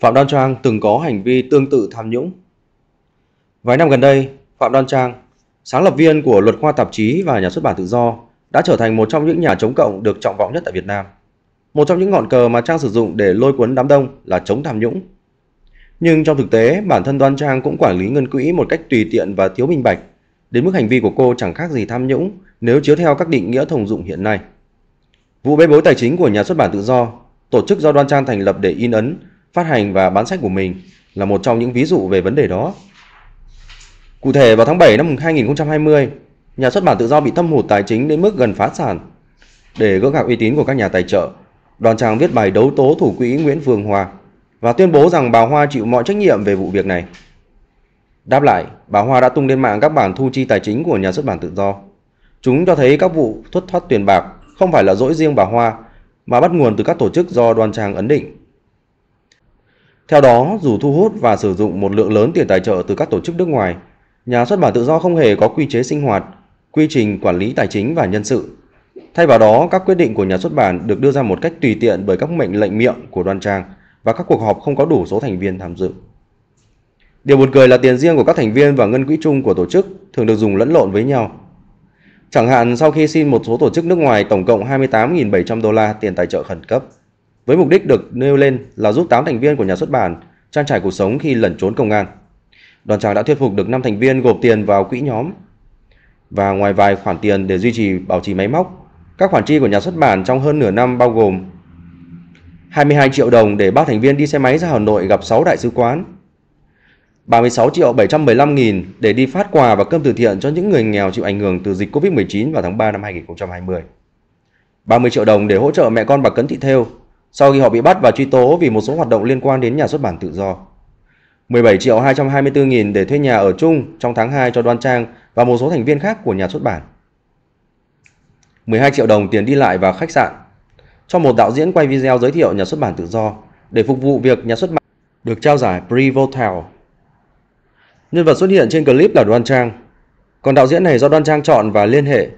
Phạm Đoan Trang từng có hành vi tương tự tham nhũng. Vài năm gần đây, Phạm Đoan Trang, sáng lập viên của luật khoa tạp chí và nhà xuất bản tự do, đã trở thành một trong những nhà chống cộng được trọng vọng nhất tại Việt Nam. Một trong những ngọn cờ mà Trang sử dụng để lôi cuốn đám đông là chống tham nhũng. Nhưng trong thực tế, bản thân Đoan Trang cũng quản lý ngân quỹ một cách tùy tiện và thiếu minh bạch, đến mức hành vi của cô chẳng khác gì tham nhũng nếu chiếu theo các định nghĩa thông dụng hiện nay. Vụ bê bối tài chính của nhà xuất bản tự do, tổ chức do Đoan Trang thành lập để in ấn, phát hành và bán sách của mình là một trong những ví dụ về vấn đề đó. Cụ thể vào tháng 7 năm 2020, nhà xuất bản tự do bị thâm hụt tài chính đến mức gần phá sản. Để gỡ gạc uy tín của các nhà tài trợ, đoàn trang viết bài đấu tố thủ quỹ Nguyễn Phương Hoa và tuyên bố rằng bà Hoa chịu mọi trách nhiệm về vụ việc này. Đáp lại, bà Hoa đã tung lên mạng các bản thu chi tài chính của nhà xuất bản tự do. Chúng cho thấy các vụ thất thoát tiền bạc không phải là lỗi riêng bà Hoa mà bắt nguồn từ các tổ chức do đoàn trang ấn định. Theo đó, dù thu hút và sử dụng một lượng lớn tiền tài trợ từ các tổ chức nước ngoài, nhà xuất bản tự do không hề có quy chế sinh hoạt, quy trình quản lý tài chính và nhân sự. Thay vào đó, các quyết định của nhà xuất bản được đưa ra một cách tùy tiện bởi các mệnh lệnh miệng của đoàn trang và các cuộc họp không có đủ số thành viên tham dự. Điều buồn cười là tiền riêng của các thành viên và ngân quỹ chung của tổ chức thường được dùng lẫn lộn với nhau. Chẳng hạn sau khi xin một số tổ chức nước ngoài tổng cộng 28.700 đô la tiền tài trợ khẩn cấp, với mục đích được nêu lên là giúp 8 thành viên của nhà xuất bản trang trải cuộc sống khi lẩn trốn công an. Đoàn chàng đã thuyết phục được 5 thành viên gộp tiền vào quỹ nhóm. Và ngoài vài khoản tiền để duy trì bảo trì máy móc, các khoản chi của nhà xuất bản trong hơn nửa năm bao gồm 22 triệu đồng để ba thành viên đi xe máy ra Hà Nội gặp 6 đại sứ quán, 36 triệu 715 nghìn để đi phát quà và cơm từ thiện cho những người nghèo chịu ảnh hưởng từ dịch Covid-19 vào tháng 3 năm 2020. 30 triệu đồng để hỗ trợ mẹ con bà Cấn Thị Thêu sau khi họ bị bắt và truy tố vì một số hoạt động liên quan đến nhà xuất bản tự do. 17 triệu 224 nghìn để thuê nhà ở chung trong tháng 2 cho Đoan Trang và một số thành viên khác của nhà xuất bản. 12 triệu đồng tiền đi lại và khách sạn cho một đạo diễn quay video giới thiệu nhà xuất bản tự do để phục vụ việc nhà xuất bản được trao giải Prix Nhân vật xuất hiện trên clip là Đoan Trang, còn đạo diễn này do Đoan Trang chọn và liên hệ.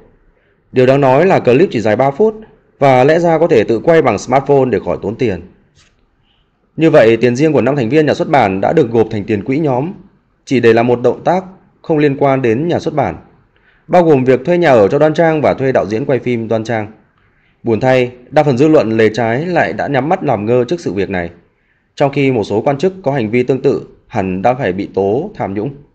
Điều đáng nói là clip chỉ dài 3 phút và lẽ ra có thể tự quay bằng smartphone để khỏi tốn tiền. Như vậy, tiền riêng của năm thành viên nhà xuất bản đã được gộp thành tiền quỹ nhóm, chỉ để làm một động tác không liên quan đến nhà xuất bản, bao gồm việc thuê nhà ở cho Đoan Trang và thuê đạo diễn quay phim Đoan Trang. Buồn thay, đa phần dư luận lề trái lại đã nhắm mắt làm ngơ trước sự việc này, trong khi một số quan chức có hành vi tương tự hẳn đã phải bị tố tham nhũng.